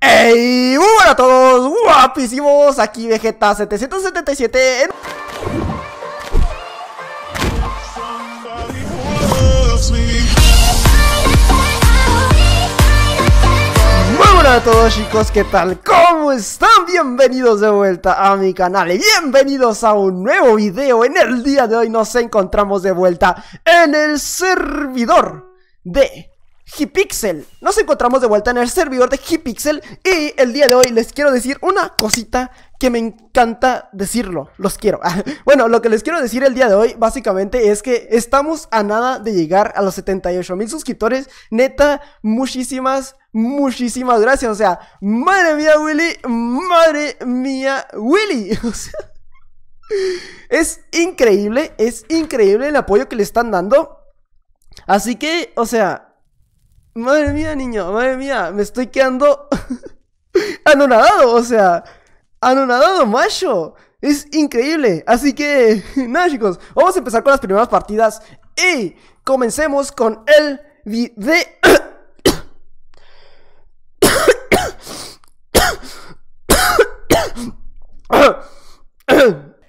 ¡Ey! ¡Muy a todos! ¡Guapísimos! Aquí Vegeta777 en... a todos chicos, ¿qué tal? ¿Cómo están? Bienvenidos de vuelta a mi canal y bienvenidos a un nuevo video En el día de hoy nos encontramos de vuelta en el servidor de Hipixel. Nos encontramos de vuelta en el servidor de Hipixel y el día de hoy les quiero decir una cosita que me encanta decirlo, los quiero. bueno, lo que les quiero decir el día de hoy básicamente es que estamos a nada de llegar a los 78 mil suscriptores. Neta, muchísimas, muchísimas gracias. O sea, madre mía Willy, madre mía Willy. es increíble, es increíble el apoyo que le están dando. Así que, o sea, Madre mía, niño, madre mía, me estoy quedando anonadado, o sea, anonadado, macho. Es increíble. Así que, nada, chicos, vamos a empezar con las primeras partidas y comencemos con el video.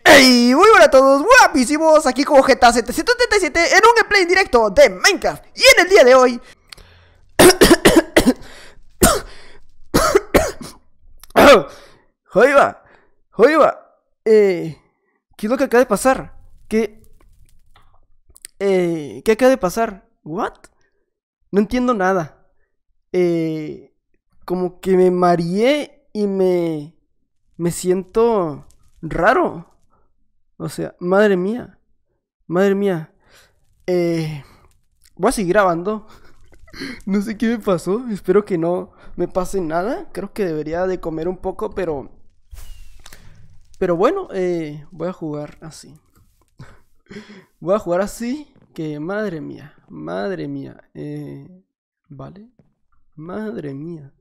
¡Ey! Muy buenas a todos, guapísimos, aquí con GTA777 en un gameplay directo de Minecraft Y en el día de hoy eh, ¿qué es lo que acaba de pasar? ¿Qué, eh, ¿Qué acaba de pasar? ¿What? No entiendo nada. Eh, como que me mareé y me, me siento raro. O sea, madre mía, madre mía. Eh, voy a seguir grabando. No sé qué me pasó, espero que no me pase nada. Creo que debería de comer un poco, pero... Pero bueno, eh, voy a jugar así. voy a jugar así, que madre mía, madre mía. Eh, vale, madre mía.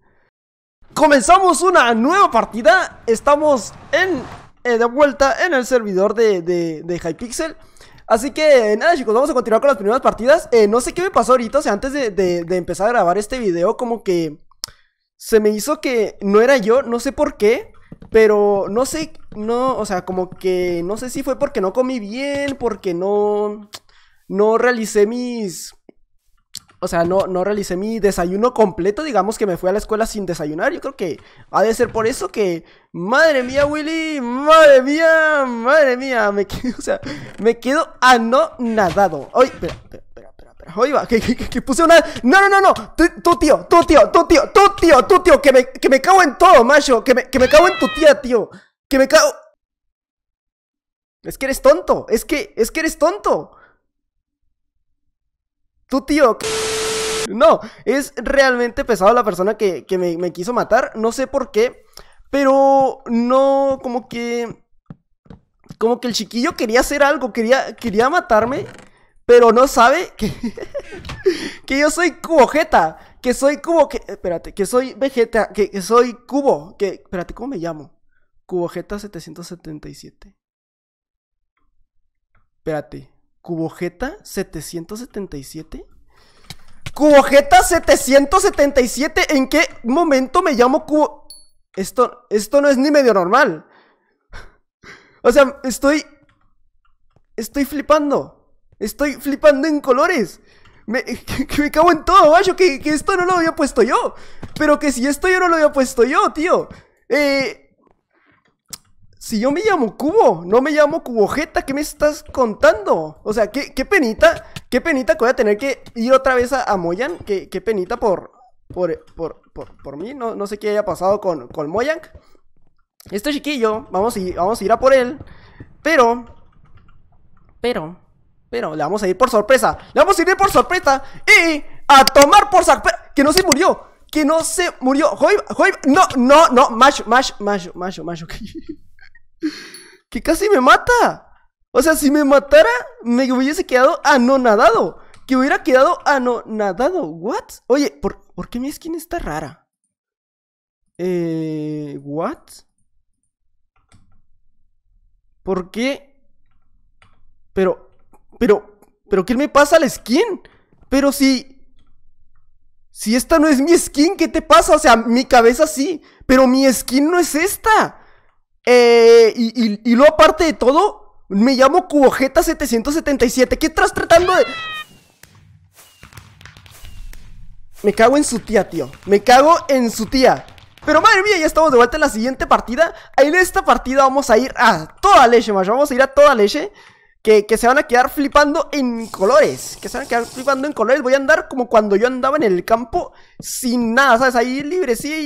Comenzamos una nueva partida, estamos en, eh, de vuelta en el servidor de, de, de Hypixel. Así que nada chicos, vamos a continuar con las primeras partidas. Eh, no sé qué me pasó ahorita, o sea, antes de, de empezar a grabar este video, como que se me hizo que no era yo, no sé por qué. Pero no sé, no, o sea, como que no sé si fue porque no comí bien, porque no, no realicé mis, o sea, no, no realicé mi desayuno completo, digamos que me fui a la escuela sin desayunar. Yo creo que ha de ser por eso que, madre mía, Willy, madre mía, madre mía, me quedo, o sea, me quedo anonadado. Ay, espera, espera. espera va, que, que, que, puse una. No, no, no, no. Tu tío, ¡Tú, tío, tu tío, tu tío, tu tío. Que me, que me cago en todo, macho. Que me, que me cago en tu tía, tío. Que me cago. Es que eres tonto. Es que, es que eres tonto. Tu tío. No, es realmente pesado la persona que, me, quiso matar. No sé por qué. Pero no, como que. Como que el chiquillo quería hacer algo, quería, quería matarme, pero no sabe que, que yo soy cubojeta, que soy cubo, que, espérate, que soy vegeta, que, que soy cubo, que, espérate, ¿cómo me llamo? Cubojeta 777. Espérate, ¿Cubojeta 777? Cubojeta 777, ¿en qué momento me llamo cubo? Esto, esto no es ni medio normal. O sea, estoy... Estoy flipando. Estoy flipando en colores. Me, me cago en todo, vaya, que, que, esto no lo había puesto yo. Pero que si esto yo no lo había puesto yo, tío. Eh, si yo me llamo Cubo, no me llamo Cubojeta, ¿qué me estás contando? O sea, qué, qué penita Qué penita que voy a tener que ir otra vez a, Moyang. Moyan. Qué, penita por, por, por, mí. No, no, sé qué haya pasado con, con Moyan. Este chiquillo, vamos a, ir, vamos a ir a por él. Pero, pero, pero, le vamos a ir por sorpresa. Le vamos a ir por sorpresa. Y a tomar por sorpresa. Que no se murió. Que no se murió. No, no, no. Macho, macho, macho, macho, macho. que casi me mata. O sea, si me matara, me hubiese quedado anonadado. Que hubiera quedado anonadado. ¿What? Oye, ¿por, qué mi skin está rara? Eh. ¿What? ¿Por qué? Pero. Pero. ¿Pero qué me pasa la skin? Pero si. Si esta no es mi skin, ¿qué te pasa? O sea, mi cabeza sí, pero mi skin no es esta. Eh, y, y, y luego aparte de todo, me llamo Cubojeta777. ¿Qué estás tratando de...? Me cago en su tía, tío. Me cago en su tía. Pero madre mía, ya estamos de vuelta en la siguiente partida. En esta partida vamos a ir a toda leche, macho. Vamos a ir a toda leche que, se van a quedar flipando en colores. Que se van a quedar flipando en colores. Voy a andar como cuando yo andaba en el campo sin nada, ¿sabes? Ahí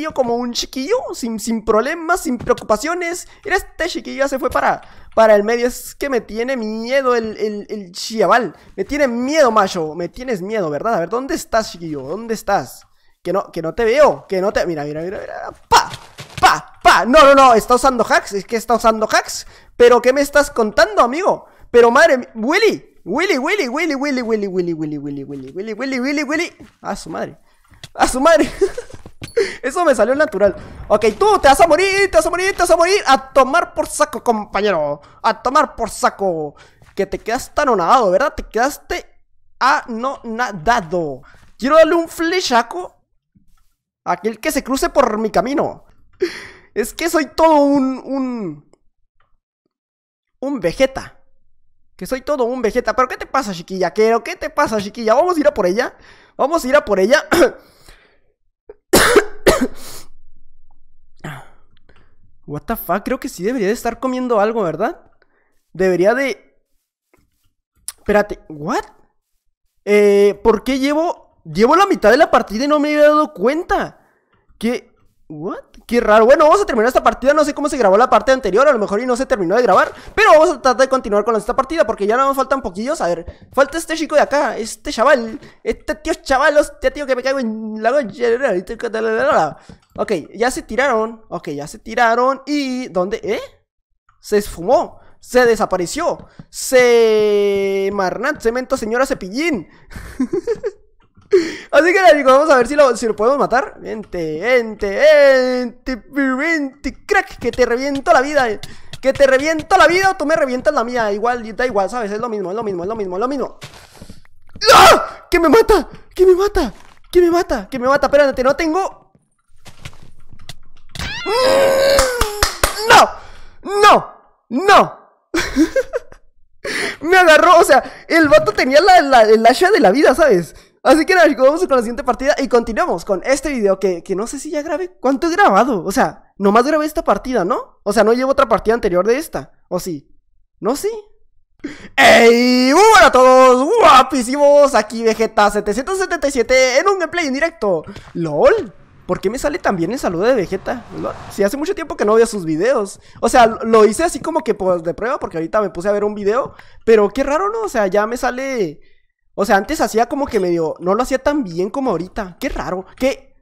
yo como un chiquillo, sin, sin problemas, sin preocupaciones. Mira, este chiquillo se fue para, para el medio. Es que me tiene miedo el, el, Me tiene miedo, macho. Me tienes miedo, ¿verdad? A ver, ¿dónde estás, chiquillo? ¿Dónde estás? Que no, que no te veo, que no te... Mira, mira, mira, mira. ¡Pa! ¡Pa! ¡Pa! No, no, no, está usando hacks, es que está usando hacks. Pero ¿qué me estás contando, amigo? Pero madre, Willy, Willy, Willy, Willy, Willy, Willy, Willy, Willy, Willy, Willy, Willy, Willy, Willy, Willy. A su madre. A su madre. Eso me salió natural. Ok, tú te vas a morir, te vas a morir, te vas a morir. A tomar por saco, compañero. A tomar por saco. Que te quedaste anonadado, ¿verdad? Te quedaste anonadado. Quiero darle un flechaco a aquel que se cruce por mi camino. Es que soy todo un. un. un Vegeta. Que soy todo un Vegeta. ¿Pero qué te pasa, chiquilla? ¿Qué, te pasa, chiquilla? ¿Vamos a ir a por ella? ¿Vamos a ir a por ella? What the fuck? Creo que sí debería de estar comiendo algo, ¿verdad? Debería de... Espérate, ¿what? Eh, ¿Por qué llevo... Llevo la mitad de la partida y no me había dado cuenta? ¿Qué, ¿What? Qué raro. Bueno, vamos a terminar esta partida. No sé cómo se grabó la parte anterior. A lo mejor y no se terminó de grabar. Pero vamos a tratar de continuar con esta partida. Porque ya nos faltan poquillos. A ver, falta este chico de acá. Este chaval. Este tío chaval. Este tío que me cago en la Ok, ya se tiraron. Ok, ya se tiraron. ¿Y dónde? ¿Eh? Se esfumó. Se desapareció. Se. Marnat, cemento, señora cepillín. Así que digo, vamos a ver si lo, si lo podemos matar. Vente, vente, vente, vente, crack, que te reviento la vida. Que te reviento la vida o tú me revientas la mía. Igual, da igual, ¿sabes? Es lo mismo, es lo mismo, es lo mismo, es lo mismo. ¡Ah! ¡Que me mata! ¡Que me mata! ¡Que me mata! ¡Que me mata! Espérate, no tengo... ¡No! ¡No! ¡No! me agarró, o sea, el vato tenía la, la, el de la vida, ¿sabes? Así que nada, chicos, vamos con la siguiente partida y continuamos con este video que, no sé si ya grabé. ¿Cuánto he grabado? O sea, nomás grabé esta partida, ¿no? O sea, no llevo otra partida anterior de esta. ¿O sí? ¿No sí? ¡Ey! ¡Muy a todos! ¡Guapísimos! Aquí Vegeta777 en un gameplay en directo. ¡LOL! ¿Por qué me sale también el saludo de Vegeta? Si hace mucho tiempo que no veo sus videos. O sea, lo hice así como que pues, de prueba porque ahorita me puse a ver un video. Pero qué raro, ¿no? O sea, ya me sale o sea, antes hacía como que medio. No lo hacía tan bien como ahorita. Qué raro. Qué.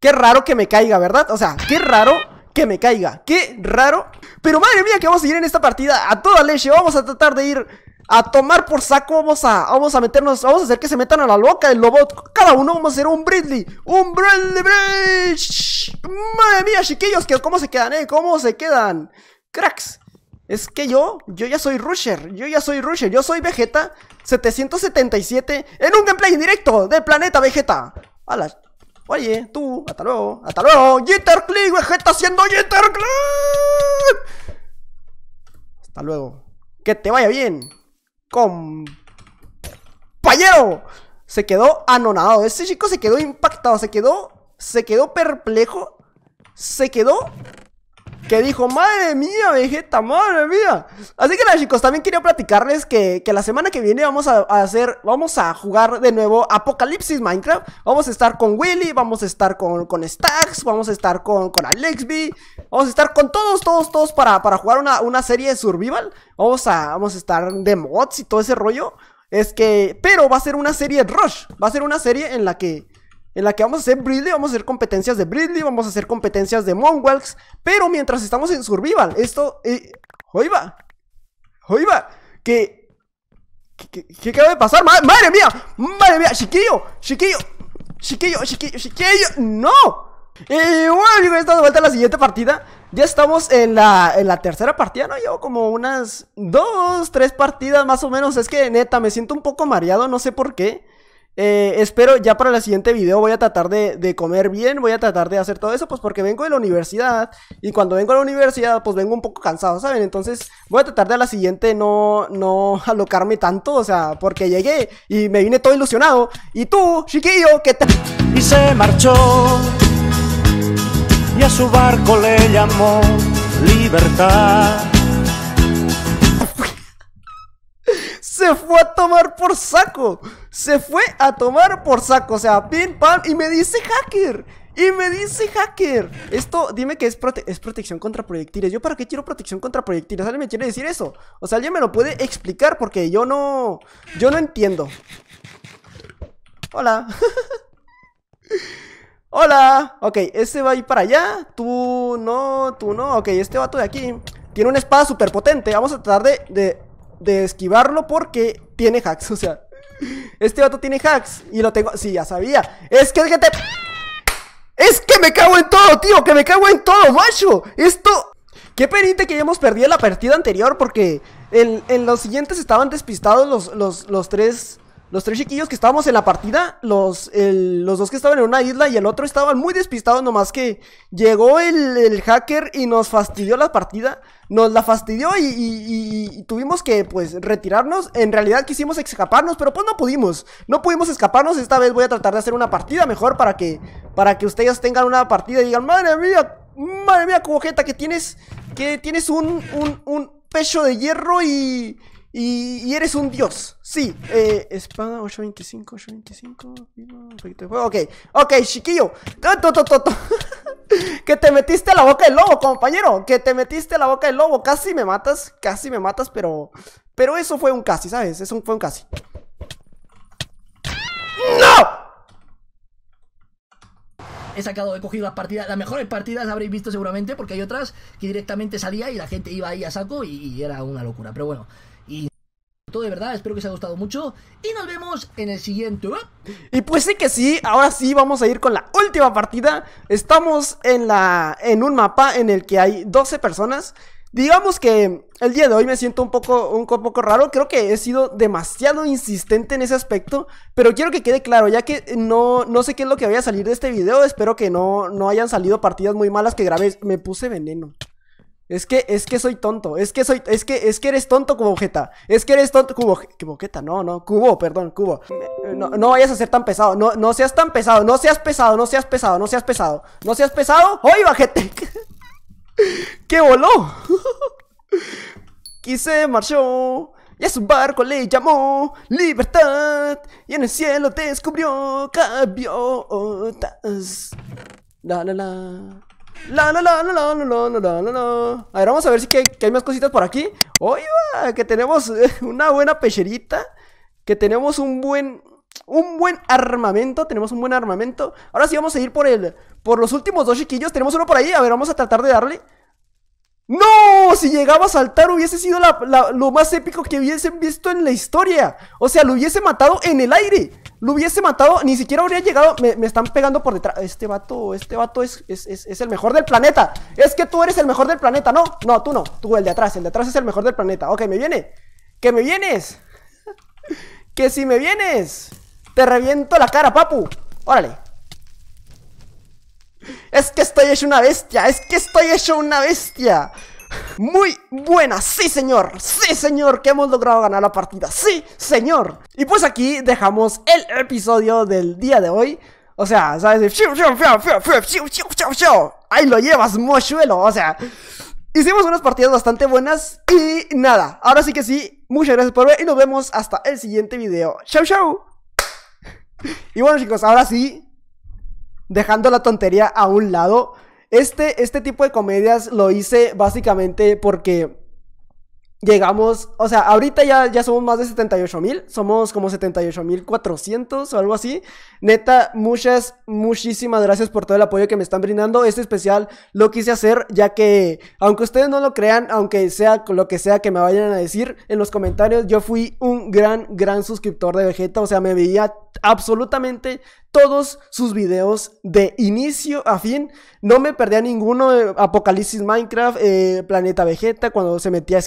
Qué raro que me caiga, ¿verdad? O sea, qué raro que me caiga. Qué raro. Pero madre mía, que vamos a ir en esta partida a toda leche. Vamos a tratar de ir a tomar por saco. Vamos a, vamos a meternos. Vamos a hacer que se metan a la loca el Lobot Cada uno vamos a hacer un Bridley. Un Bridley Bridge. Madre mía, chiquillos, cómo se quedan, ¿eh? ¿Cómo se quedan? Cracks. Es que yo, yo ya soy Rusher, yo ya soy Rusher, yo soy Vegeta 777 en un gameplay en directo del planeta Vegeta. Oye, tú, hasta luego, hasta luego. Jitterclick, Vegeta haciendo Jitterclick. Hasta luego. Que te vaya bien. ¡Con. ¡Payero! Se quedó anonadado. Ese chico se quedó impactado, se quedó, se quedó perplejo. Se quedó que dijo, madre mía, Vegeta, madre mía. Así que nada, chicos, también quería platicarles que, la semana que viene vamos a, hacer, vamos a jugar de nuevo Apocalipsis Minecraft. Vamos a estar con Willy, vamos a estar con, con vamos a estar con, con Alexby, vamos a estar con todos, todos, todos para, para jugar una, serie de survival. Vamos a, vamos a estar de mods y todo ese rollo. Es que, pero va a ser una serie Rush, va a ser una serie en la que en la que vamos a hacer Bridley, vamos a hacer competencias de Bridley, vamos a hacer competencias de Monwalks, pero mientras estamos en Survival, esto... Eh, ¡Oiva! ¿Qué, qué, acaba de pasar? ¡Madre, mía! ¡Madre mía! ¡Chiquillo! ¡Chiquillo! ¡Chiquillo! ¡Chiquillo! ¡No! Y eh, bueno amigos, estamos de vuelta a la siguiente partida Ya estamos en la, en la tercera partida, ¿no? Llevo como unas dos, tres partidas más o menos Es que neta, me siento un poco mareado, no sé por qué eh, espero ya para el siguiente video voy a tratar de, comer bien, voy a tratar de hacer todo eso, pues porque vengo de la universidad y cuando vengo a la universidad pues vengo un poco cansado, ¿saben? Entonces voy a tratar de a la siguiente no, no alocarme tanto, o sea, porque llegué y me vine todo ilusionado. Y tú, chiquillo, que te... Y se marchó y a su barco le llamó libertad. se fue a tomar por saco. Se fue a tomar por saco. O sea, pim, pam. Y me dice hacker. Y me dice hacker. Esto, dime que es, prote es protección contra proyectiles. ¿Yo para qué quiero protección contra proyectiles? ¿Alguien me quiere decir eso? O sea, alguien me lo puede explicar porque yo no. Yo no entiendo. Hola. Hola. Ok, ese va a ir para allá. Tú no, tú no. Ok, este vato de aquí. Tiene una espada súper potente. Vamos a tratar de de esquivarlo porque tiene hacks, o sea, este vato tiene hacks y lo tengo, sí, ya sabía. Es que, es que Es que me cago en todo, tío, que me cago en todo, macho. Esto... Qué penita que hemos perdido la partida anterior porque en, los siguientes estaban despistados los, los tres los tres chiquillos que estábamos en la partida, los, los dos que estaban en una isla y el otro estaban muy despistados, nomás que llegó el, hacker y nos fastidió la partida, nos la fastidió y, tuvimos que pues retirarnos. En realidad quisimos escaparnos, pero pues no pudimos, no pudimos escaparnos. Esta vez voy a tratar de hacer una partida mejor para que, para que ustedes tengan una partida y digan, madre mía, madre mía, cubojeta que tienes, que tienes un, un pecho de hierro y... Y, eres un dios. Sí, eh, espada 825, 825. Ok, ok, chiquillo. que te metiste la boca del lobo, compañero. Que te metiste la boca del lobo. Casi me matas, casi me matas, pero. Pero eso fue un casi, ¿sabes? Eso fue un casi. ¡No! he sacado, he cogido las partidas, las mejores partidas habréis visto seguramente, porque hay otras que directamente salía y la gente iba ahí a saco y era una locura. Pero bueno, todo de verdad, espero que os haya gustado mucho y nos vemos en el siguiente. Y pues sí que sí, ahora sí vamos a ir con la última partida. Estamos en la en un mapa en el que hay 12 personas. Digamos que el día de hoy me siento un poco, un poco raro, creo que he sido demasiado insistente en ese aspecto, pero quiero que quede claro, ya que no, no sé qué es lo que vaya a salir de este video, espero que no, no hayan salido partidas muy malas que grabé, me puse veneno. Es que, es que soy tonto. Es que soy, es que, es que eres tonto, como Cubojeta. Es que eres tonto, Cubo, boqueta, no, no, Cubo, perdón, Cubo. Eh, no, no, vayas a ser tan pesado, no, no seas tan pesado, no seas pesado, no seas pesado, no seas pesado. No seas pesado, hoy bajete. ¡Qué voló! Quise marchó y a su barco le llamó Libertad y en el cielo descubrió cambio. La la la. La, la, A ver, vamos a ver si hay más cositas por aquí. Oiga, que tenemos eh, una buena pecherita. Que tenemos un buen... Un buen armamento, tenemos un buen armamento Ahora sí vamos a ir por el... Por los últimos dos chiquillos, tenemos uno por ahí A ver, vamos a tratar de darle ¡No! Si llegaba a saltar hubiese sido lo más épico que hubiesen visto en la historia. O sea, lo hubiese matado en el aire. Lo hubiese matado, ni siquiera habría llegado. Me, están pegando por detrás. Este vato, este vato es, es, el mejor del planeta. Es que tú eres el mejor del planeta, ¿no? No, tú no. Tú, el de atrás. El de atrás es el mejor del planeta. Ok, me viene. Que me vienes. que si me vienes. Te reviento la cara, papu. Órale. Es que estoy hecho una bestia, es que estoy hecho una bestia. Muy buena, sí señor, sí señor, que hemos logrado ganar la partida, sí señor. Y pues aquí dejamos el episodio del día de hoy. O sea, ¿sabes? Ahí lo llevas, mochuelo, o sea... Hicimos unas partidas bastante buenas y nada, ahora sí que sí, muchas gracias por ver y nos vemos hasta el siguiente video. Chau, chau. Y bueno chicos, ahora sí, dejando la tontería a un lado, este, este tipo de comedias lo hice básicamente porque llegamos, o sea, ahorita ya, ya somos más de 78 mil, somos como 78 mil 400 o algo así. Neta, muchas, muchísimas gracias por todo el apoyo que me están brindando. Este especial lo quise hacer ya que, aunque ustedes no lo crean, aunque sea lo que sea que me vayan a decir en los comentarios, yo fui un gran, gran suscriptor de Vegeta, o sea, me veía absolutamente todos sus videos de inicio a fin. No me perdía ninguno, Apocalipsis Minecraft, eh, Planeta Vegeta, cuando se metía a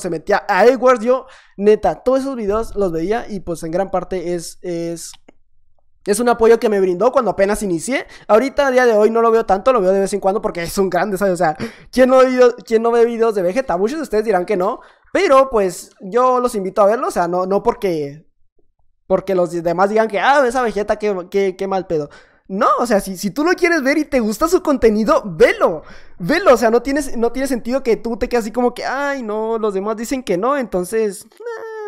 se metía a Edwards, yo, neta, todos esos videos los veía y pues en gran parte es, es, es un apoyo que me brindó cuando apenas inicié. Ahorita, a día de hoy, no lo veo tanto, lo veo de vez en cuando porque es un grande, ¿sabes? O sea, ¿quién no, no ve videos de Vegeta? Muchos de ustedes dirán que no, pero pues yo los invito a verlo, o sea, no, no porque... Porque los demás digan que, ah, esa Vegeta, qué, qué, qué mal pedo. No, o sea, si, si tú lo quieres ver y te gusta su contenido, velo. Velo, o sea, no, tienes, no tiene sentido que tú te quedes así como que, ay, no, los demás dicen que no, entonces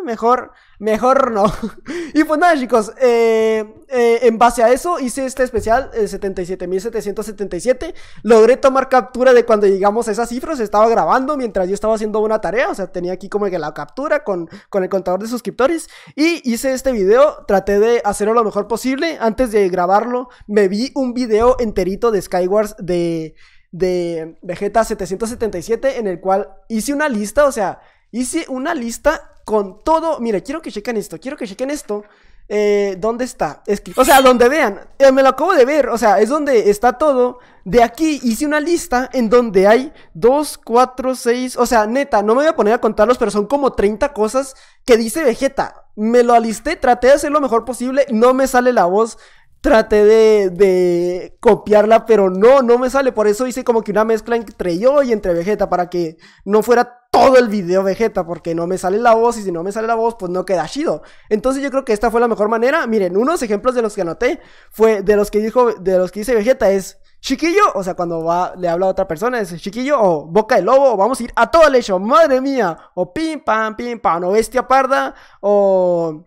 mejor, mejor no. y pues nada, chicos, eh, eh, en base a eso hice este especial, el 77.777. Logré tomar captura de cuando llegamos a esas cifras. Estaba grabando mientras yo estaba haciendo una tarea, o sea, tenía aquí como que la captura con, con el contador de suscriptores. Y hice este video, traté de hacerlo lo mejor posible. Antes de grabarlo, me vi un video enterito de Skywars de de Vegeta 777 en el cual hice una lista, o sea, hice una lista con todo. Mira, quiero que chequen esto, quiero que chequen esto. Eh, ¿Dónde está? o sea, donde vean. Eh, me lo acabo de ver. O sea, es donde está todo. De aquí hice una lista en donde hay 2, 4, 6. O sea, neta, no me voy a poner a contarlos, pero son como 30 cosas que dice Vegeta. Me lo alisté, traté de hacer lo mejor posible. No me sale la voz. Traté de, de copiarla, pero no, no me sale. Por eso hice como que una mezcla entre yo y entre Vegeta, para que no fuera todo el video Vegeta, porque no me sale la voz y si no me sale la voz, pues no queda chido. Entonces yo creo que esta fue la mejor manera. Miren, unos ejemplos de los que anoté fue de los que dijo, de los que dice Vegeta es chiquillo, o sea, cuando va, le habla a otra persona, es chiquillo, o boca de lobo, o vamos a ir a todo el hecho, madre mía, o pim pam, pim pam, o bestia parda, o.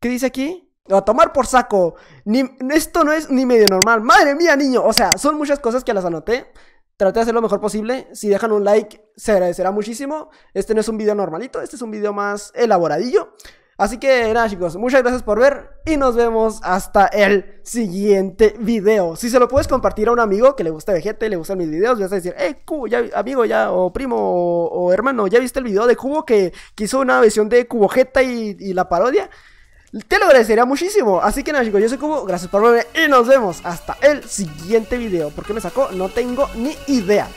¿Qué dice aquí? a tomar por saco. Ni, esto no es ni medio normal. Madre mía, niño. O sea, son muchas cosas que las anoté. Traté de hacer lo mejor posible. Si dejan un like, se agradecerá muchísimo. Este no es un video normalito, este es un video más elaboradillo. Así que nada chicos, muchas gracias por ver y nos vemos hasta el siguiente video. Si se lo puedes compartir a un amigo que le gusta Vegeta y le gustan mis videos, le vas a decir, eh Cubo, ya, amigo ya, o primo, o, hermano, ¿ya viste el video de Cubo que, hizo una versión de Cubojeta y, y la parodia? Te lo agradecería muchísimo. Así que nada chicos, yo soy Cubo, gracias por verme y nos vemos hasta el siguiente video. ¿Por qué me sacó? No tengo ni idea.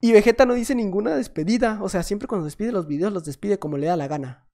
Y Vegeta no dice ninguna despedida, o sea, siempre cuando despide los videos los despide como le da la gana.